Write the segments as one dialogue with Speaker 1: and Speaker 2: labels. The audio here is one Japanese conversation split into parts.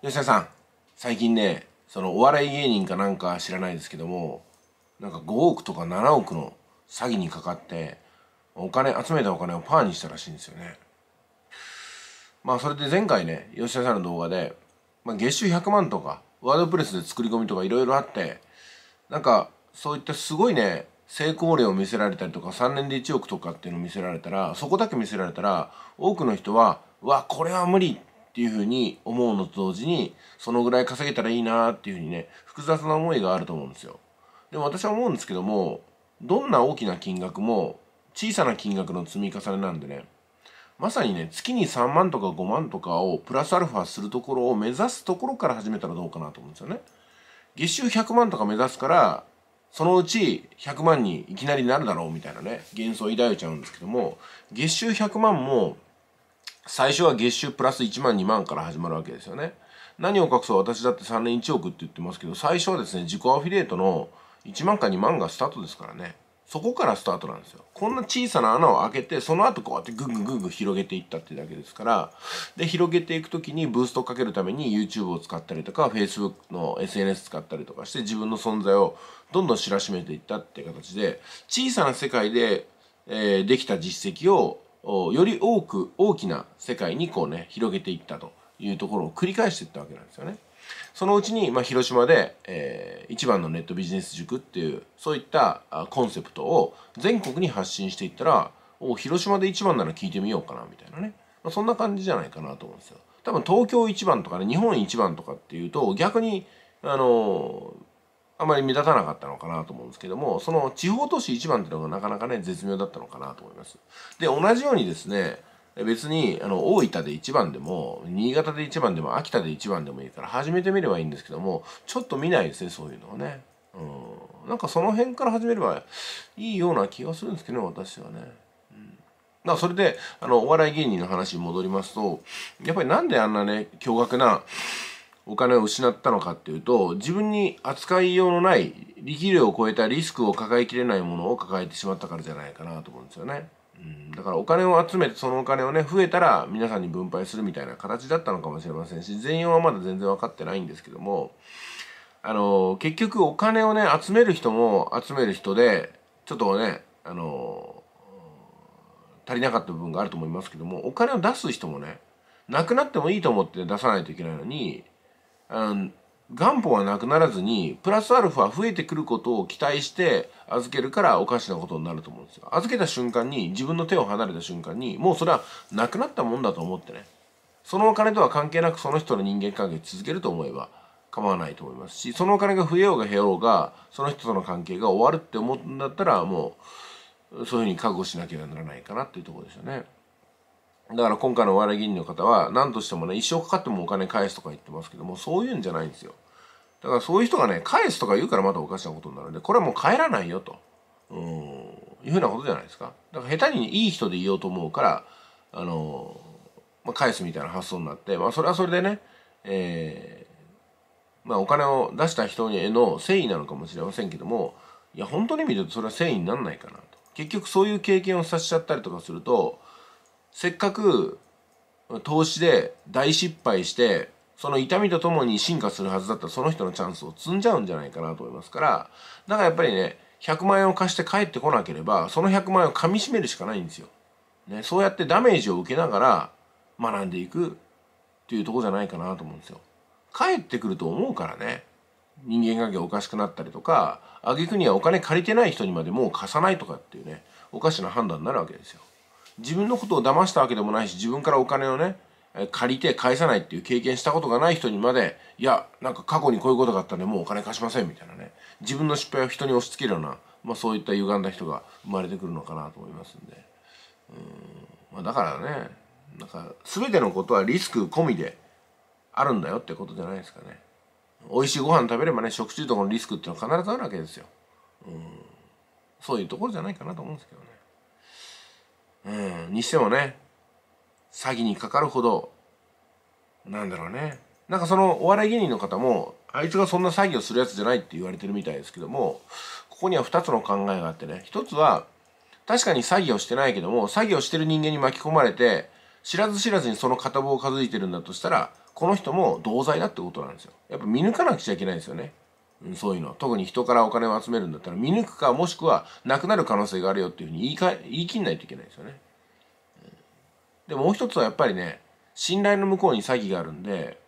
Speaker 1: 吉田さん最近ねそのお笑い芸人かなんか知らないですけどもなんか5億とか7億の詐欺にかかってお金集めたお金をパーにしたらしいんですよねまあそれで前回ね吉田さんの動画で、まあ、月収100万とかワードプレスで作り込みとかいろいろあってなんかそういったすごいね成功例を見せられたりとか3年で1億とかっていうのを見せられたらそこだけ見せられたら多くの人は「うわこれは無理」ていうふうに思うのと同時にそのぐらい稼げたらいいなっていうふうにね複雑な思いがあると思うんですよ。でも私は思うんですけどもどんな大きな金額も小さな金額の積み重ねなんでねまさにね月に3万とか5万とかをプラスアルファするところを目指すところから始めたらどうかなと思うんですよね。月収100万とか目指すからそのうち100万にいきなりなるだろうみたいなね幻想を抱いちゃうんですけども月収100万も最初は月収プラス1万2万から始まるわけですよね。何を隠そう私だって3年1億って言ってますけど最初はですね自己アフィリエイトの1万か2万がスタートですからねそこからスタートなんですよこんな小さな穴を開けてその後こうやってぐんぐんぐんぐん広げていったってだけですからで広げていくときにブーストをかけるために YouTube を使ったりとか Facebook の SNS 使ったりとかして自分の存在をどんどん知らしめていったっていう形で小さな世界で、えー、できた実績をより多く大きな世界にこうね広げていったというところを繰り返していったわけなんですよね。そのうちに、まあ、広島で、えー、一番のネットビジネス塾っていうそういったコンセプトを全国に発信していったらお広島で一番なら聞いてみようかなみたいなね、まあ、そんな感じじゃないかなと思うんですよ。多分東京一番とかね日本一番とかっていうと逆にあのあまり目立たなかったのかなと思うんですけどもその地方都市1番っていうのがなかなかね絶妙だったのかなと思います。で同じようにですね別にあの大分で1番でも新潟で1番でも秋田で1番でもいいから始めてみればいいんですけどもちょっと見ないですねそういうのはね。うん、なんかその辺から始めればいいような気がするんですけど、ね、私はね。うん、だそれであのお笑い芸人の話に戻りますとやっぱりなんであんなね驚愕なお金を失ったのかっていうと自分に扱いようのない力量を超えたリスクを抱えきれないものを抱えてしまったからじゃないかなと思うんですよね。うん、だからお金を集めてそのお金をね増えたら皆さんに分配するみたいな形だったのかもしれませんし全容はまだ全然分かってないんですけどもあの結局お金をね集める人も集める人でちょっとねあの足りなかった部分があると思いますけどもお金を出す人もねなくなってもいいと思って出さないといけないのにあの元本はなくならずにプラスアルファ増えてくることを期待して預けるからおかしなことになると思うんですよ預けた瞬間に自分の手を離れた瞬間にもうそれはなくなったもんだと思ってねそのお金とは関係なくその人の人間関係続けると思えば構わないと思いますしそのお金が増えようが減ろうがその人との関係が終わるって思うんだったらもうそういうふうに覚悟しなければならないかなっていうところですよね。だから今回のお笑い議員の方は何としてもね一生かかってもお金返すとか言ってますけどもそういうんじゃないんですよだからそういう人がね返すとか言うからまたおかしなことになるんでこれはもう帰らないよとうんいうふうなことじゃないですかだから下手にいい人でいようと思うからあの、まあ、返すみたいな発想になって、まあ、それはそれでね、えーまあ、お金を出した人への誠意なのかもしれませんけどもいや本当に見るとそれは誠意になんないかなと結局そういう経験をさせちゃったりとかするとせっかく投資で大失敗してその痛みとともに進化するはずだったその人のチャンスを積んじゃうんじゃないかなと思いますからだからやっぱりね100万円を貸して帰ってこなければその100万円をかみしめるしかないんですよ。ね、そうやってダメージを受けながら学んでいくっていうとこじゃないかなと思うんですよ。帰ってくると思うからね人間関係おかしくなったりとか挙句にはお金借りてない人にまでもう貸さないとかっていうねおかしな判断になるわけですよ。自分のことを騙したわけでもないし自分からお金をね借りて返さないっていう経験したことがない人にまでいやなんか過去にこういうことがあったんでもうお金貸しませんみたいなね自分の失敗を人に押し付けるような、まあ、そういった歪んだ人が生まれてくるのかなと思いますんでうん、まあ、だからねなんか全てのことはリスク込みであるんだよってことじゃないですかね美味しいご飯食べればね食中毒のリスクっていうのは必ずあるわけですようんそういうところじゃないかなと思うんですけどねうん、にしてもね詐欺にかかるほどなんだろうねなんかそのお笑い芸人の方もあいつがそんな詐欺をするやつじゃないって言われてるみたいですけどもここには2つの考えがあってね1つは確かに詐欺をしてないけども詐欺をしてる人間に巻き込まれて知らず知らずにその片棒を数えてるんだとしたらこの人も同罪だってことなんですよやっぱ見抜かなくちゃいけないんですよねそういうの特に人からお金を集めるんだったら見抜くかもしくはなくなる可能性があるよっていうふうに言いか言い切んないといけないですよね。でもう一つはやっぱりね信頼の向こうに詐欺があるんで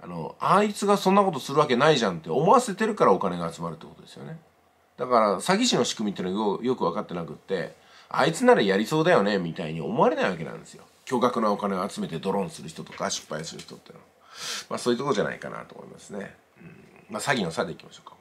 Speaker 1: あのあいつがそんなことするわけないじゃんって思わせてるからお金が集まるってことですよね。だから詐欺師の仕組みっていうのはよく分かってなくってあいつならやりそうだよねみたいに思われないわけなんですよ。巨額なお金を集めてドローンする人とか失敗する人ってのは。まあそういうとこじゃないかなと思いますね。まあ、詐欺の詐でいきましょうか